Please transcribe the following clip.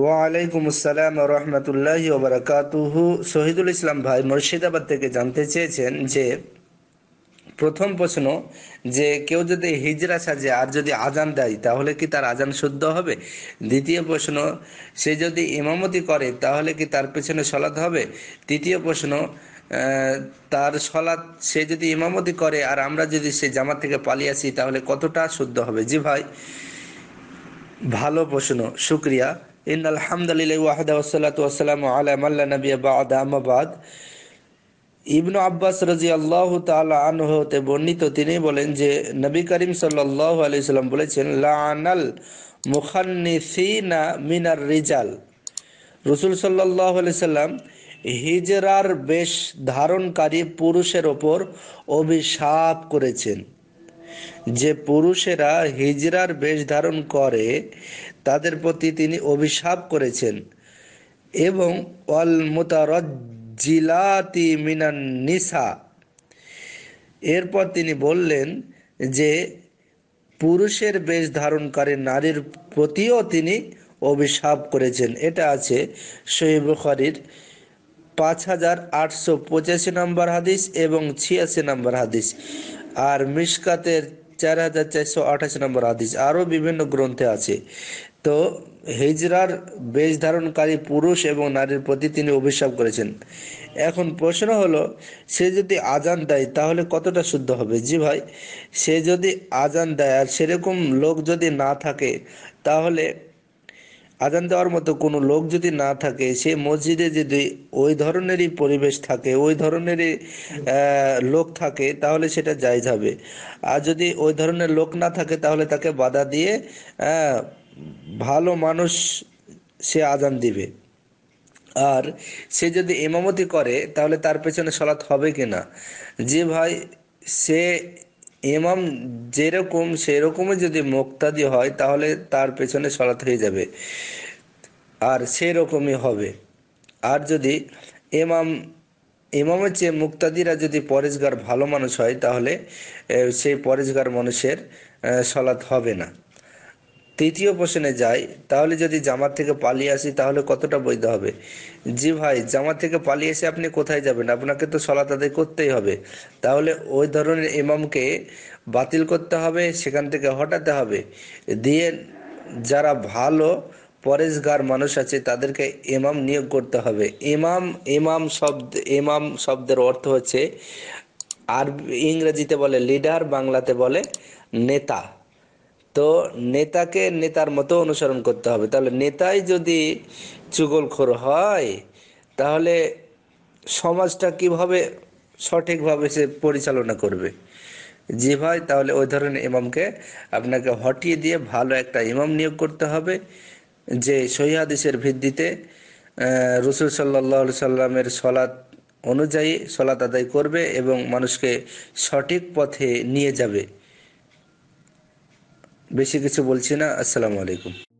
ওয়ালাইকুম আসসালাম রহমতুল্লাহ ওবরাকাতুহু শহীদুল ইসলাম ভাই মুর্শিদাবাদ থেকে জানতে চেয়েছেন যে প্রথম প্রশ্ন যে কেউ যদি হিজরা সাজে আর যদি আজান দেয় তাহলে কি তার আজান শুদ্ধ হবে দ্বিতীয় প্রশ্ন সে যদি ইমামতি করে তাহলে কি তার পেছনে সলাদ হবে তৃতীয় প্রশ্ন তার সলাৎ সে যদি ইমামতি করে আর আমরা যদি সে জামাত থেকে পালিয়ে আসি তাহলে কতটা শুদ্ধ হবে জি ভাই ভালো প্রশ্ন শুক্রিয়া ইন আলহামদুলিল্লাহ ওয়াহদা ওসালাত ওয়াসালাম আলা মাল্লা নবী বাদ আমাবাদ ইবনু আব্বাস রাজি আল্লাহ হতে বর্ণিত তিনি বলেন যে নবী করিম সাল্লাহ আলাইসাল্লাম বলেছেন লানাল মুখান্নিসিনা মিনার রিজাল রসুল সাল্লাহ আলাইসাল্লাম হিজরার বেশ ধারণকারী পুরুষের ওপর অভিশাপ করেছেন যে পুরুষেরা হিজরার বেশ ধারণ করে তাদের প্রতি তিনি অভিশাপ করেছেন এবং অল জিলাতি মিনান নিসা এরপর তিনি বললেন যে পুরুষের বেশ ধারণকারী নারীর প্রতিও তিনি অভিশাপ করেছেন এটা আছে শহীদ পাঁচ হাজার আটশো পঁচাশি নম্বর হাদিস এবং ছিয়াশি নম্বর হাদিস আর মিসকাতের চার হাজার চারশো আঠাশ নম্বর আদিস আরও বিভিন্ন গ্রন্থে আছে তো হিজরার বেশ ধারণকারী পুরুষ এবং নারীর প্রতি তিনি অভিশাপ করেছেন এখন প্রশ্ন হলো সে যদি আজান দেয় তাহলে কতটা শুদ্ধ হবে জি ভাই সে যদি আজান দেয় আর সেরকম লোক যদি না থাকে তাহলে আজান দেওয়ার মতো কোনো লোক যদি না থাকে সে মসজিদে যদি ওই ধরনেরই পরিবেশ থাকে ওই ধরনেরই লোক থাকে তাহলে সেটা জায়জ হবে আর যদি ওই ধরনের লোক না থাকে তাহলে তাকে বাধা দিয়ে ভালো মানুষ সে আজান দিবে আর সে যদি এমামতি করে তাহলে তার পেছনে সলাৎ হবে কিনা যে ভাই সে ইমাম যেরকম সেরকমই যদি মোক্তাদি হয় তাহলে তার পেছনে সলাৎ হয়ে যাবে আর সেরকমই হবে আর যদি এমাম ইমামের চেয়ে মুক্তাদিরা যদি পরেশগার ভালো মানুষ হয় তাহলে সেই পরেশগার মানুষের সলাৎ হবে না তৃতীয় প্রশ্নে যাই তাহলে যদি জামাত থেকে পালিয়ে আসি তাহলে কতটা বৈধ হবে জি ভাই জামাত থেকে পালিয়ে এসে আপনি কোথায় যাবেন আপনাকে তো সলা আদায় করতেই হবে তাহলে ওই ধরনের ইমামকে বাতিল করতে হবে সেখান থেকে হটাতে হবে দিয়ে যারা ভালো পরেশগার মানুষ আছে তাদেরকে ইমাম নিয়োগ করতে হবে ইমাম ইমাম শব্দ ইমাম শব্দের অর্থ হচ্ছে আর ইংরেজিতে বলে লিডার বাংলাতে বলে নেতা তো নেতাকে নেতার মতো অনুসরণ করতে হবে তাহলে নেতাই যদি চুগলখোর হয় তাহলে সমাজটা কিভাবে সঠিকভাবে সে পরিচালনা করবে জি ভাই তাহলে ওই ধরনের ইমামকে আপনাকে হটিয়ে দিয়ে ভালো একটা ইমাম নিয়োগ করতে হবে যে সহিহাদিসের ভিত্তিতে রসুল সাল্লাহ সাল্লামের সলাৎ অনুযায়ী সলাত আদায় করবে এবং মানুষকে সঠিক পথে নিয়ে যাবে বেশি কিছু বলছি না আসসালামু আলাইকুম